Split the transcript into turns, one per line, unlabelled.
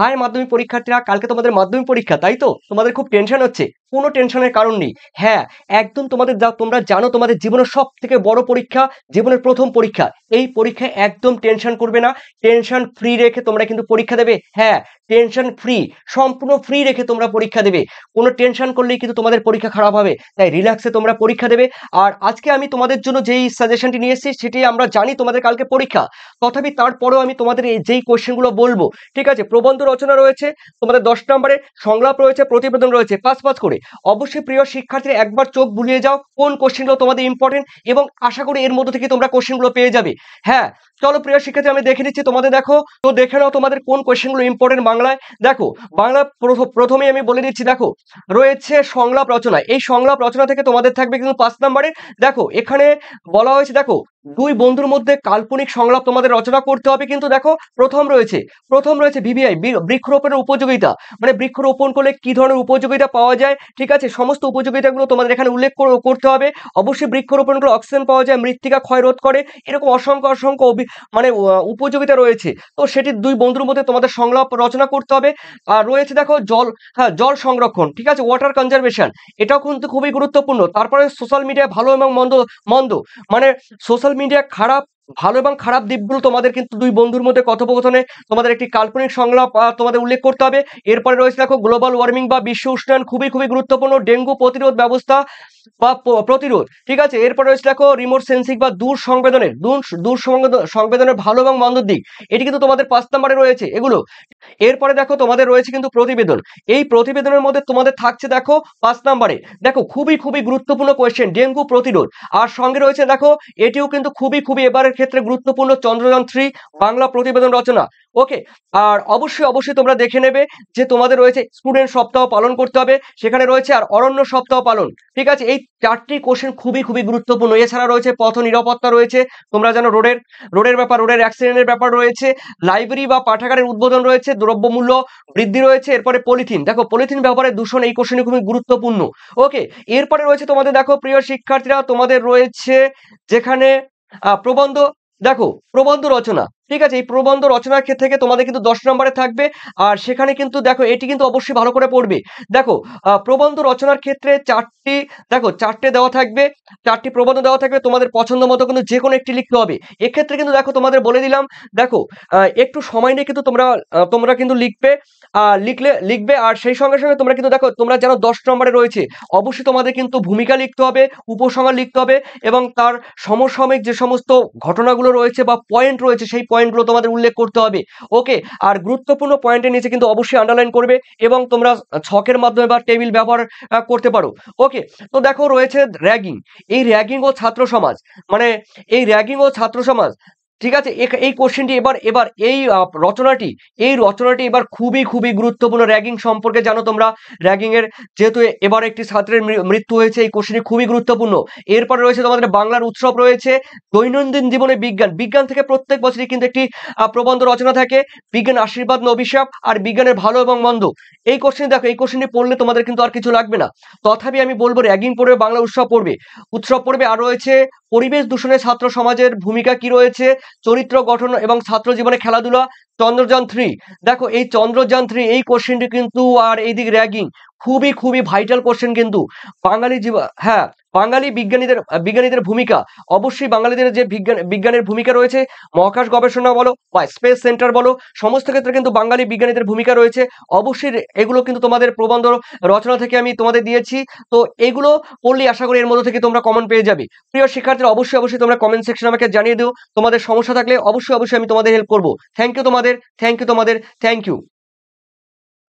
high মাধ্যমিক পরীক্ষার্থীরা কালকে তোমাদের মাধ্যমিক পরীক্ষা তাই তো তোমাদের খুব টেনশন হচ্ছে কোনো টেনশনের কারণ নেই হ্যাঁ একদম তোমাদের যা তোমরা জানো তোমাদের জীবনের সব থেকে বড় পরীক্ষা জীবনের প্রথম পরীক্ষা এই পরীক্ষায় একদম টেনশন করবে না টেনশন ফ্রি রেখে তোমরা কিন্তু পরীক্ষা দেবে হ্যাঁ টেনশন ফ্রি সম্পূর্ণ ফ্রি রেখে তোমরা পরীক্ষা দেবে কোনো টেনশন করলেই কিন্তু তোমাদের পরীক্ষা খারাপ হবে তাই রিল্যাক্সে তোমরা পরীক্ষা দেবে আর আজকে আমি তোমাদের জন্য যেই সাজেশনটি নিয়ে এসেছি সেটি আমরা জানি তোমাদের কালকে পরীক্ষা তথাপি তারপরেও আমি তোমাদের যেই কোয়েশ্চেনগুলো বলবো ঠিক আছে প্রবন্ধ রচনা রয়েছে তোমাদের দশ নম্বরে সংলাপ রয়েছে প্রতিবেদন রয়েছে পাঁচ পাঁচ করে করে অবশ্যই প্রিয় শিক্ষার্থীরা একবার চোখ বুলিয়ে যাও কোন কোশ্চেনগুলো তোমাদের ইম্পর্টেন্ট এবং আশা করি এর মধ্যে থেকে তোমরা কোশ্চেনগুলো পেয়ে যাবে হ্যাঁ চলো প্রিয় শিক্ষার্থী আমি দেখে নিচ্ছি তোমাদের দেখো তো দেখে নাও তোমাদের কোন কোশ্চেনগুলো ইম্পর্টেন্ট বাংলায় দেখো বাংলা প্রথমে আমি বলে দিচ্ছি দেখো রয়েছে সংলাপ রচনা এই সংলাপ রচনা থেকে তোমাদের থাকবে কিন্তু পাঁচ নাম্বারে দেখো এখানে বলা হয়েছে দেখো দুই বন্ধুর মধ্যে কাল্পনিক সংলাপ তোমাদের রচনা করতে হবে কিন্তু দেখো প্রথম রয়েছে প্রথম রয়েছে ভিভিআই বৃক্ষরোপণের উপযোগিতা মানে বৃক্ষরোপণ করলে কি ধরনের উপযোগিতা পাওয়া যায় ঠিক আছে সমস্ত উপযোগিতাগুলো তোমাদের এখানে উল্লেখ করতে হবে অবশ্যই বৃক্ষরোপণ করে অক্সিজেন পাওয়া যায় মৃত্তিকা ক্ষয় রোধ করে এরকম অসংখ্য অসংখ্য মানে উপযোগিতা রয়েছে তো সেটি দুই বন্ধুর মধ্যে তোমাদের সংলাপ রচনা করতে হবে আর রয়েছে দেখো জল হ্যাঁ জল সংরক্ষণ ঠিক আছে ওয়াটার কনজারভেশন এটাও কিন্তু খুবই গুরুত্বপূর্ণ তারপরে সোশ্যাল মিডিয়া ভালো এবং মন্দ মন্দ মানে সোশ্যাল মিডিয়া খারাপ ভালো এবং খারাপ দিকগুলো তোমাদের কিন্তু দুই বন্ধুর মধ্যে কথোপকথনে তোমাদের একটি কাল্পনিক সংলাপ তোমাদের উল্লেখ করতে হবে এরপরে রয়েছে দেখো গ্লোবাল ওয়ার্মিং বা বিশ্ব উষ্ণায়ন খুবই খুবই গুরুত্বপূর্ণ ডেঙ্গু প্রতিরোধ ব্যবস্থা বা প্রতিরোধ ঠিক আছে এরপরে রয়েছে দেখো রিমোট সেন্সিং বা দূর সংবেদনের দূর সংবেদনের ভালো এবং মন্দ দিক এটি কিন্তু তোমাদের পাঁচ নাম্বারে রয়েছে এগুলো এরপরে দেখো তোমাদের রয়েছে কিন্তু প্রতিবেদন এই প্রতিবেদনের মধ্যে তোমাদের থাকছে দেখো পাঁচ নাম্বারে দেখো খুবই খুবই গুরুত্বপূর্ণ কোয়েশ্চেন ডেঙ্গু প্রতিরোধ আর সঙ্গে রয়েছে দেখো এটিও কিন্তু খুবই খুবই এবারের ক্ষেত্রে গুরুত্বপূর্ণ চন্দ্রযান থ্রি বাংলা প্রতিবেদন রচনা ওকে আর অবশ্যই অবশ্যই তোমরা দেখে নেবে যে তোমাদের রয়েছে স্টুডেন্ট সপ্তাহ পালন করতে হবে সেখানে রয়েছে আর অরণ্য সপ্তাহ পালন ঠিক আছে এই চারটি কোশ্চেন খুবই খুবই গুরুত্বপূর্ণ এছাড়া রয়েছে পথ নিরাপত্তা রয়েছে তোমরা যেন রোডের রোডের ব্যাপার রোডের অ্যাক্সিডেন্টের ব্যাপার রয়েছে লাইব্রেরি বা পাঠাগারের উদ্বোধন রয়েছে দ্রব্যমূল্য বৃদ্ধি রয়েছে এরপরে পলিথিন দেখো পলিথিন ব্যাপারে দূষণ এই কোশ্চেনে খুবই গুরুত্বপূর্ণ ওকে এরপরে রয়েছে তোমাদের দেখো প্রিয় শিক্ষার্থীরা তোমাদের রয়েছে যেখানে প্রবন্ধ দেখো প্রবন্ধ রচনা ঠিক আছে এই প্রবন্ধ রচনার ক্ষেত্রে থেকে তোমাদের কিন্তু দশ নম্বরে থাকবে আর সেখানে কিন্তু দেখো এটি কিন্তু অবশ্যই ভালো করে পড়বে দেখো প্রবন্ধ রচনার ক্ষেত্রে চারটি দেখো চারটে দেওয়া থাকবে চারটি প্রবন্ধ দেওয়া থাকবে তোমাদের পছন্দ মতো কিন্তু যে কোনো একটি লিখতে হবে এক্ষেত্রে কিন্তু দেখো তোমাদের বলে দিলাম দেখো একটু সময় নিয়ে কিন্তু তোমরা তোমরা কিন্তু লিখবে আর লিখলে লিখবে আর সেই সঙ্গে সঙ্গে তোমরা কিন্তু দেখো তোমরা যেন দশ নম্বরে রয়েছে অবশ্যই তোমাদের কিন্তু ভূমিকা লিখতে হবে উপসংহার লিখতে হবে এবং তার সমসাময়িক যে সমস্ত ঘটনাগুলো রয়েছে বা পয়েন্ট রয়েছে সেই পয়েন্টগুলো তোমাদের উল্লেখ করতে হবে ওকে আর গুরুত্বপূর্ণ পয়েন্টের নিচে কিন্তু অবশ্যই আন্ডারলাইন করবে এবং তোমরা ছকের মাধ্যমে বা টেবিল ব্যবহার করতে পারো ওকে তো দেখো রয়েছে র্যাগিং এই র্যাগিং ও ছাত্র সমাজ মানে এই র্যাগিং ও ছাত্র সমাজ ঠিক আছে এই কোশ্চেনটি এবার এবার এই রচনাটি এই রচনাটি এবার খুবই খুবই গুরুত্বপূর্ণ র্যাগিং সম্পর্কে জানো তোমরা র্যাগিংয়ের যেহেতু এবার একটি ছাত্রের মৃত্যু হয়েছে এই কোশ্চেনটি খুবই গুরুত্বপূর্ণ এরপরে রয়েছে তোমাদের বাংলার উৎসব রয়েছে দৈনন্দিন জীবনে বিজ্ঞান বিজ্ঞান থেকে প্রত্যেক বছরই কিন্তু একটি প্রবন্ধ রচনা থাকে বিজ্ঞান আশীর্বাদ অভিশাপ আর বিজ্ঞানের ভালো এবং মন্দ এই কোশ্চেন দেখো এই কোশ্চেনটি পড়লে তোমাদের কিন্তু আর কিছু লাগবে না তথাপি আমি বলবো র্যাগিং পড়বে বাংলা উৎসব পড়বে উৎসব পড়বে আর রয়েছে পরিবেশ দূষণে ছাত্র সমাজের ভূমিকা কি রয়েছে চরিত্র গঠন এবং ছাত্র জীবনে খেলাধুলা চন্দ্রযান থ্রি দেখো এই চন্দ্রযান থ্রি এই কোশ্চেনটি কিন্তু আর এইদিক র্যাগিং খুবই খুবই ভাইটাল কোশ্চেন কিন্তু বাঙালি জীব হ্যাঁ বাঙালি বিজ্ঞানীদের বিজ্ঞানীদের ভূমিকা অবশ্যই বাঙালিদের যে বিজ্ঞান বিজ্ঞানের ভূমিকা রয়েছে মহাকাশ গবেষণা বলো বা স্পেস সেন্টার বলো সমস্ত ক্ষেত্রে কিন্তু বাঙালি বিজ্ঞানীদের ভূমিকা রয়েছে অবশ্যই এগুলো কিন্তু তোমাদের প্রবন্ধ রচনা থেকে আমি তোমাদের দিয়েছি তো এগুলো পড়লে আশা করি এর মধ্যে থেকে তোমরা কমন পেয়ে যাবে প্রিয় শিক্ষার্থীরা অবশ্যই অবশ্যই তোমরা কমেন্ট সেকশন আমাকে জানিয়ে দিও তোমাদের সমস্যা থাকলে অবশ্যই অবশ্যই আমি তোমাদের হেল্প করবো থ্যাংক ইউ তোমাদের থ্যাংক ইউ তোমাদের থ্যাংক ইউ